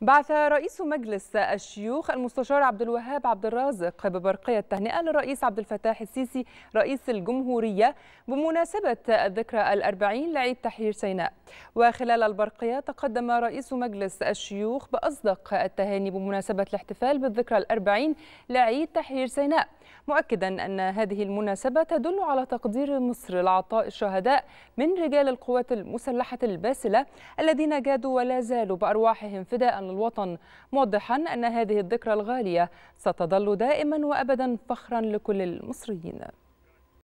بعث رئيس مجلس الشيوخ المستشار عبد الوهاب عبد الرازق ببرقية تهنئة للرئيس عبد الفتاح السيسي رئيس الجمهورية بمناسبة الذكرى الأربعين لعيد تحرير سيناء وخلال البرقية تقدم رئيس مجلس الشيوخ بأصدق التهاني بمناسبة الاحتفال بالذكرى الأربعين لعيد تحرير سيناء مؤكدا أن هذه المناسبة تدل على تقدير مصر لعطاء الشهداء من رجال القوات المسلحة الباسلة الذين جادوا ولا زالوا بأرواحهم فداء للوطن موضحا أن هذه الذكرى الغالية ستظل دائما وأبدا فخرا لكل المصريين